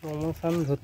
동산 덧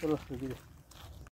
pela sua